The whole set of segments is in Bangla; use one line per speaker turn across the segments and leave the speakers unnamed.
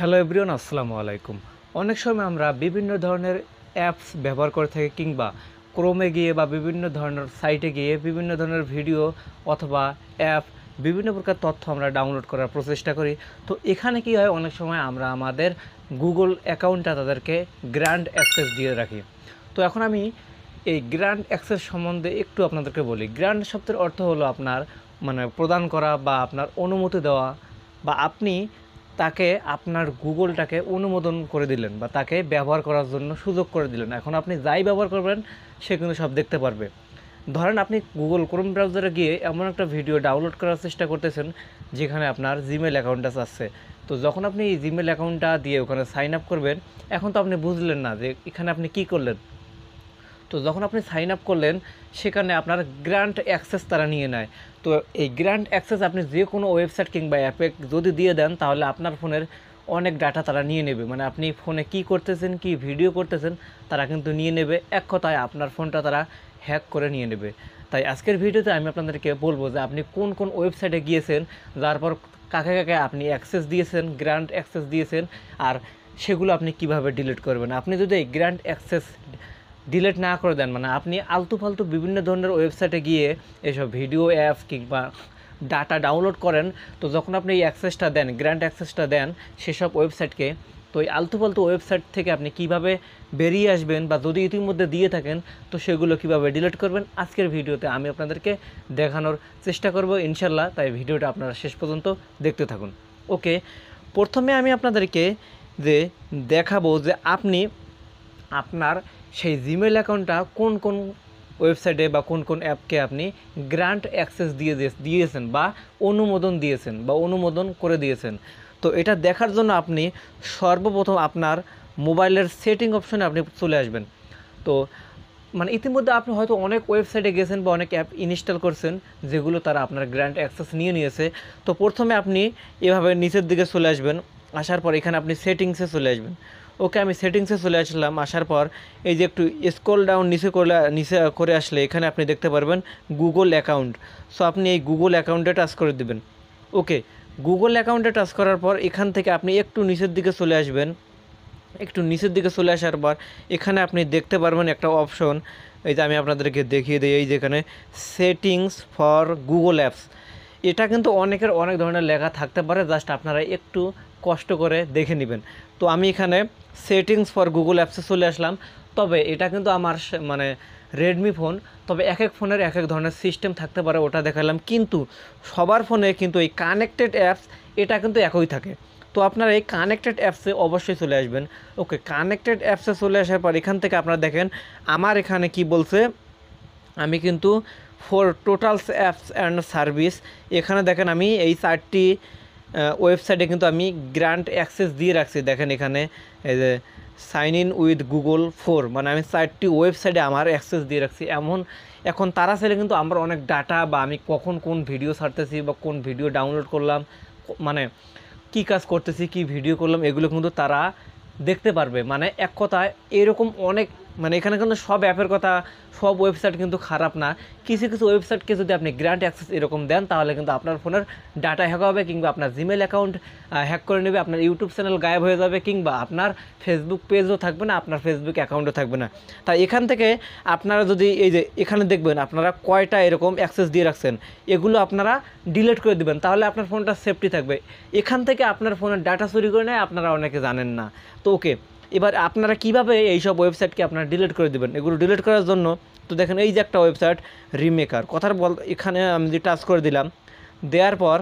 হ্যালো এভরিওন আসসালামু আলাইকুম অনেক সময় আমরা বিভিন্ন ধরনের অ্যাপস ব্যবহার করে থাকি কিংবা ক্রোমে গিয়ে বা বিভিন্ন ধরনের সাইটে গিয়ে বিভিন্ন ধরনের ভিডিও অথবা অ্যাপ বিভিন্ন প্রকার তথ্য আমরা ডাউনলোড করার প্রচেষ্টা করি তো এখানে কি হয় অনেক সময় আমরা আমাদের গুগল অ্যাকাউন্টটা তাদেরকে গ্র্যান্ড অ্যাক্সেস দিয়ে রাখি তো এখন আমি এই গ্র্যান্ড অ্যাক্সেস সম্বন্ধে একটু আপনাদেরকে বলি গ্র্যান্ড শব্দের অর্থ হলো আপনার মানে প্রদান করা বা আপনার অনুমতি দেওয়া বা আপনি তাকে আপনার গুগলটাকে অনুমোদন করে দিলেন বা তাকে ব্যবহার করার জন্য সুযোগ করে দিলেন এখন আপনি যাই ব্যবহার করবেন সে কিন্তু সব দেখতে পারবে ধরেন আপনি গুগল ক্রোম ব্রাউজারে গিয়ে এমন একটা ভিডিও ডাউনলোড করার চেষ্টা করতেছেন যেখানে আপনার জিমেল অ্যাকাউন্টটা চাচ্ছে তো যখন আপনি এই জিমেল অ্যাকাউন্টটা দিয়ে ওখানে সাইন আপ করবেন এখন তো আপনি বুঝলেন না যে এখানে আপনি কি করলেন তো যখন আপনি সাইন আপ করলেন সেখানে আপনার গ্র্যান্ট অ্যাক্সেস তারা নিয়ে নেয় তো এই গ্র্যান্ট অ্যাক্সেস আপনি যে কোনো ওয়েবসাইট কিংবা অ্যাপে যদি দিয়ে দেন তাহলে আপনার ফোনের অনেক ডাটা তারা নিয়ে নেবে মানে আপনি ফোনে কি করতেছেন কি ভিডিও করতেছেন তারা কিন্তু নিয়ে নেবে এক কথায় আপনার ফোনটা তারা হ্যাক করে নিয়ে নেবে তাই আজকের ভিডিওতে আমি আপনাদেরকে বলবো যে আপনি কোন কোন ওয়েবসাইটে গিয়েছেন যার পর কাকে কাকে আপনি অ্যাক্সেস দিয়েছেন গ্র্যান্ট অ্যাক্সেস দিয়েছেন আর সেগুলো আপনি কিভাবে ডিলিট করবেন আপনি যদি এই গ্র্যান্ট অ্যাক্সেস ডিলেট না করে দেন মানে আপনি আলতু ফালতু বিভিন্ন ধরনের ওয়েবসাইটে গিয়ে এসব ভিডিও অ্যাপ কিংবা ডাটা ডাউনলোড করেন তো যখন আপনি এই অ্যাক্সেসটা দেন গ্র্যান্ড অ্যাক্সেসটা দেন সেসব ওয়েবসাইটকে তো এই আলতু ফালতু ওয়েবসাইট থেকে আপনি কিভাবে বেরিয়ে আসবেন বা যদি ইতিমধ্যে দিয়ে থাকেন তো সেগুলো কিভাবে ডিলেট করবেন আজকের ভিডিওতে আমি আপনাদেরকে দেখানোর চেষ্টা করব ইনশাল্লাহ তাই ভিডিওটা আপনারা শেষ পর্যন্ত দেখতে থাকুন ওকে প্রথমে আমি আপনাদেরকে যে দেখাবো যে আপনি আপনার সেই জিমেল অ্যাকাউন্টটা কোন কোন ওয়েবসাইটে বা কোন কোন অ্যাপকে আপনি গ্রান্ট অ্যাক্সেস দিয়ে দিয়েছেন বা অনুমোদন দিয়েছেন বা অনুমোদন করে দিয়েছেন তো এটা দেখার জন্য আপনি সর্বপ্রথম আপনার মোবাইলের সেটিং অপশনে আপনি চলে আসবেন তো মানে ইতিমধ্যে আপনি হয়তো অনেক ওয়েবসাইটে গেছেন বা অনেক অ্যাপ ইনস্টল করছেন যেগুলো তারা আপনার গ্র্যান্ড অ্যাক্সেস নিয়ে নিয়েছে তো প্রথমে আপনি এভাবে নিচের দিকে চলে আসবেন আসার পর এখানে আপনি সেটিংসে চলে আসবেন ওকে আমি সেটিংসে চলে আসলাম আসার পর এই যে একটু স্কোল ডাউন নিচে করলে নিচে করে আসলে এখানে আপনি দেখতে পারবেন গুগল অ্যাকাউন্ট সো আপনি এই গুগল অ্যাকাউন্টে টাচ করে দেবেন ওকে গুগল অ্যাকাউন্টে টাচ করার পর এখান থেকে আপনি একটু নিচের দিকে চলে আসবেন একটু নিচের দিকে চলে আসার পর এখানে আপনি দেখতে পারবেন একটা অপশন এই যে আমি আপনাদেরকে দেখিয়ে দিই এই যেখানে সেটিংস ফর গুগল অ্যাপস এটা কিন্তু অনেকের অনেক ধরনের লেখা থাকতে পারে জাস্ট আপনারা একটু কষ্ট করে দেখে নেবেন তো আমি এখানে সেটিংস ফর গুগল অ্যাপসে চলে আসলাম তবে এটা কিন্তু আমার মানে রেডমি ফোন তবে এক এক ফোনের এক এক ধরনের সিস্টেম থাকতে পারে ওটা দেখালাম কিন্তু সবার ফোনে কিন্তু এই কানেক্টেড অ্যাপস এটা কিন্তু একই থাকে তো আপনারা এই কানেক্টেড অ্যাপসে অবশ্যই চলে আসবেন ওকে কানেক্টেড অ্যাপসে চলে আসার পর এখান থেকে আপনারা দেখেন আমার এখানে কি বলছে আমি কিন্তু for totals apps and service এখানে দেখেন আমি এই চারটি ওয়েবসাইটে কিন্তু আমি গ্রান্ট অ্যাক্সেস দিয়ে রাখছি দেখেন এখানে এই যে sign in with Google four মানে আমি চারটি ওয়েবসাইটে আমার অ্যাক্সেস দিয়ে রাখছি এমন এখন তারা ছেলে কিন্তু আমার অনেক ডাটা বা আমি কখন কোন ভিডিও ছাড়তেছি বা কোন ভিডিও ডাউনলোড করলাম মানে কি কাজ করতেছি কি ভিডিও করলাম এগুলো কিন্তু তারা দেখতে পারবে মানে এক কথায় এরকম অনেক মানে এখানে কিন্তু সব অ্যাপের কথা সব ওয়েবসাইট কিন্তু খারাপ না কিছু কিছু ওয়েবসাইটকে যদি আপনি গ্র্যান্ড অ্যাক্সেস এরকম দেন তাহলে কিন্তু আপনার ফোনের ডাটা হ্যাক হবে কিংবা আপনার জিমেল অ্যাকাউন্ট হ্যাক করে নেবে আপনার ইউটিউব চ্যানেল গায়েব হয়ে যাবে কিংবা আপনার ফেসবুক পেজও থাকবে না আপনার ফেসবুক অ্যাকাউন্টও থাকবে না তাই এখান থেকে আপনারা যদি এই যে এখানে দেখবেন আপনারা কয়টা এরকম অ্যাক্সেস দিয়ে রাখছেন এগুলো আপনারা ডিলিট করে দেবেন তাহলে আপনার ফোনটা সেফটি থাকবে এখান থেকে আপনার ফোনের ডাটা চুরি করে নেয় আপনারা অনেকে জানেন না তো ওকে এবার আপনারা কিভাবে এইসব ওয়েবসাইটকে আপনারা ডিলিট করে দেবেন এগুলো ডিলিট করার জন্য তো দেখেন এই যে একটা ওয়েবসাইট রিমেকার কথার বল এখানে আমি যে টাচ করে দিলাম দেওয়ার পর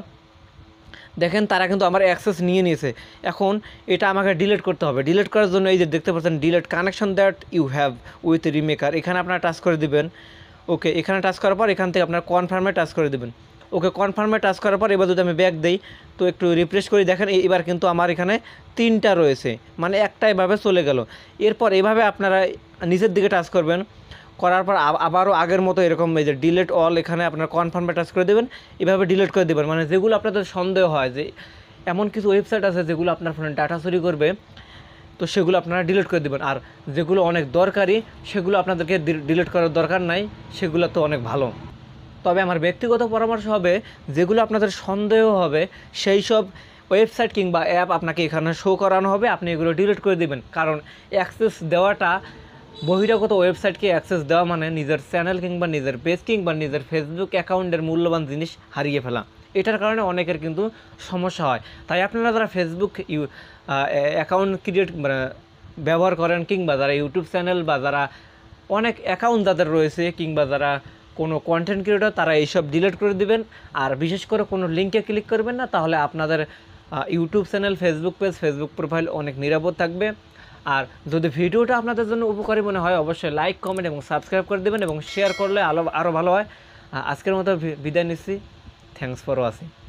দেখেন তারা কিন্তু আমার অ্যাক্সেস নিয়ে নিয়েছে এখন এটা আমাকে ডিলিট করতে হবে ডিলিট করার জন্য এই যে দেখতে পাচ্ছেন delete connection that you have with remaker এখানে আপনারা টাচ করে দিবেন ওকে এখানে টাচ করার পর এখান থেকে আপনার কনফার্মে টাচ করে দেবেন ওকে কনফার্মে টাচ করার পর এবার যদি আমি ব্যাক দিই তো একটু রিফ্রেশ করে দেখেন এবার কিন্তু আমার এখানে তিনটা রয়েছে মানে একটা এভাবে চলে গেল এরপর এভাবে আপনারা নিজের দিকে টাচ করবেন করার পর আবারও আগের মতো এরকম এই যে ডিলেট অল এখানে আপনার কনফার্মে টাচ করে দেবেন এভাবে ডিলেট করে দেবেন মানে যেগুলো আপনাদের সন্দেহ হয় যে এমন কিছু ওয়েবসাইট আছে যেগুলো আপনার ফোনে ডাটা চুরি করবে তো সেগুলো আপনারা ডিলিট করে দেবেন আর যেগুলো অনেক দরকারি সেগুলো আপনাদেরকে ডিলিট করার দরকার নাই সেগুলো তো অনেক ভালো তবে আমার ব্যক্তিগত পরামর্শ হবে যেগুলো আপনাদের সন্দেহ হবে সেই সব ওয়েবসাইট কিংবা অ্যাপ আপনাকে এখানে শো করানো হবে আপনি এগুলো ডিলিট করে দেবেন কারণ অ্যাক্সেস দেওয়াটা বহিরাগত ওয়েবসাইটকে অ্যাক্সেস দেওয়া মানে নিজের চ্যানেল কিংবা নিজের পেজ কিংবা নিজের ফেসবুক অ্যাকাউন্টের মূল্যবান জিনিস হারিয়ে ফেলা এটার কারণে অনেকের কিন্তু সমস্যা হয় তাই আপনারা যারা ফেসবুক ইউ অ্যাকাউন্ট মানে ক্রিয়েট ব্যবহার করেন কিংবা যারা ইউটিউব চ্যানেল বা যারা অনেক অ্যাকাউন্ট যাদের রয়েছে কিংবা যারা কোনো কন্টেন্ট ক্রিয়েটর তারা এইসব ডিলিট করে দিবেন আর বিশেষ করে কোনো লিঙ্কে ক্লিক করবেন না তাহলে আপনাদের YouTube channel Facebook page Facebook profile অনেক নিরাপদ থাকবে আর যদি ভিডিওটা আপনাদের জন্য উপকারী মনে হয় অবশ্যই লাইক কমেন্ট এবং সাবস্ক্রাইব করে দেবেন এবং শেয়ার করলে আরও আরও ভালো হয় আজকের মতো বিদায় নিচ্ছি থ্যাংকস ফর ওয়াচিং